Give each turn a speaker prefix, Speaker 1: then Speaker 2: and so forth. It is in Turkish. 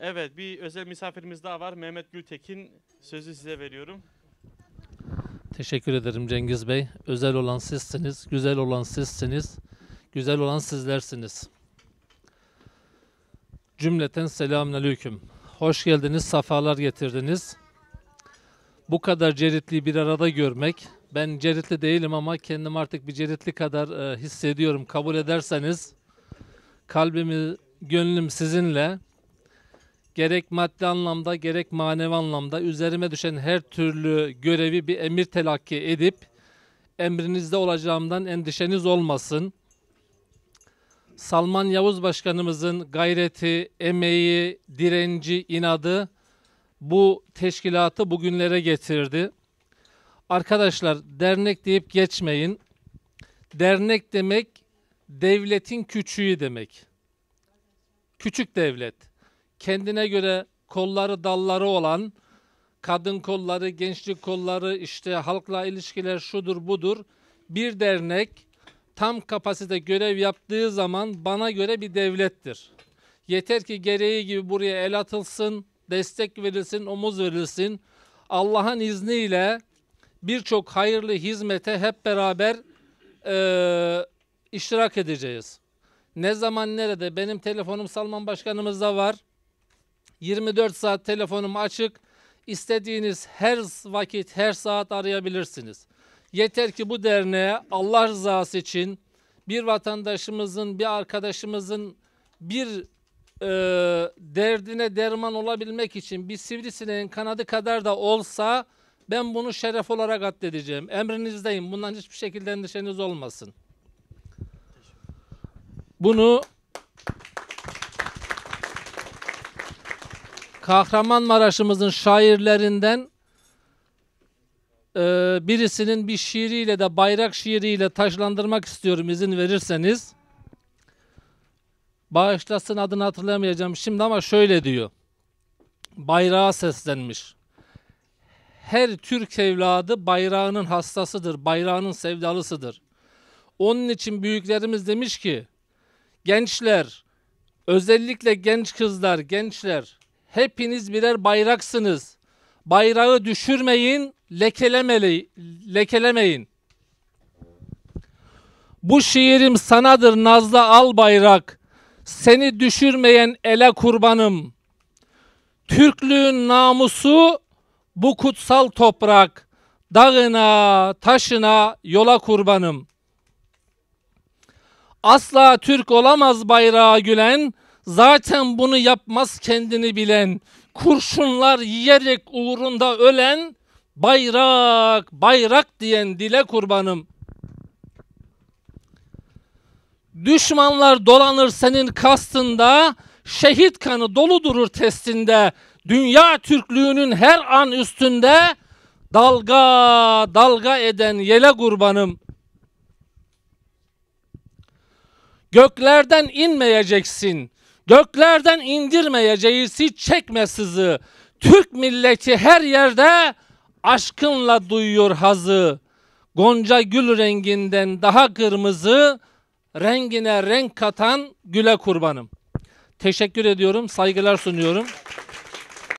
Speaker 1: Evet bir özel misafirimiz daha var. Mehmet Gültekin sözü size veriyorum. Teşekkür ederim Cengiz Bey. Özel olan sizsiniz, güzel olan sizsiniz, güzel olan sizlersiniz. Cümleten selamünaleyküm. Hoş geldiniz, safalar getirdiniz. Bu kadar Ceritli'yi bir arada görmek, ben Ceritli değilim ama kendim artık bir Ceritli kadar e, hissediyorum. Kabul ederseniz kalbimi, gönlüm sizinle gerek maddi anlamda gerek manevi anlamda üzerime düşen her türlü görevi bir emir telakki edip emrinizde olacağımdan endişeniz olmasın. Salman Yavuz Başkanımızın gayreti, emeği, direnci, inadı bu teşkilatı bugünlere getirdi. Arkadaşlar dernek deyip geçmeyin. Dernek demek devletin küçüğü demek. Küçük devlet kendine göre kolları dalları olan kadın kolları, gençlik kolları, işte halkla ilişkiler şudur budur bir dernek tam kapasite görev yaptığı zaman bana göre bir devlettir. Yeter ki gereği gibi buraya el atılsın, destek verilsin, omuz verilsin. Allah'ın izniyle birçok hayırlı hizmete hep beraber e, iştirak edeceğiz. Ne zaman nerede? Benim telefonum Salman Başkanımızda var. 24 saat telefonum açık. İstediğiniz her vakit, her saat arayabilirsiniz. Yeter ki bu derneğe Allah rızası için bir vatandaşımızın, bir arkadaşımızın bir e, derdine derman olabilmek için bir sivrisineğin kanadı kadar da olsa ben bunu şeref olarak addedeceğim. Emrinizdeyim. Bundan hiçbir şekilde endişeniz olmasın. Bunu Kahramanmaraş'ımızın şairlerinden e, birisinin bir şiiriyle de bayrak şiiriyle taşlandırmak istiyorum izin verirseniz. Bağışlasın adını hatırlamayacağım şimdi ama şöyle diyor. Bayrağa seslenmiş. Her Türk evladı bayrağının hastasıdır, bayrağının sevdalısıdır. Onun için büyüklerimiz demiş ki gençler özellikle genç kızlar, gençler Hepiniz birer bayraksınız. Bayrağı düşürmeyin, lekelemeli, lekelemeyin. Bu şiirim sanadır nazlı al bayrak. Seni düşürmeyen ele kurbanım. Türklüğün namusu bu kutsal toprak. Dağına, taşına, yola kurbanım. Asla Türk olamaz bayrağa gülen, zaten bunu yapmaz kendini bilen, kurşunlar yiyerek uğrunda ölen, bayrak, bayrak diyen dile kurbanım. Düşmanlar dolanır senin kastında, şehit kanı dolu durur testinde, dünya Türklüğünün her an üstünde, dalga dalga eden yele kurbanım. Göklerden inmeyeceksin. Göklerden indirmeyeceğisi çekme sızı. Türk milleti her yerde aşkınla duyuyor hazı. Gonca gül renginden daha kırmızı rengine renk katan güle kurbanım. Teşekkür ediyorum, saygılar sunuyorum.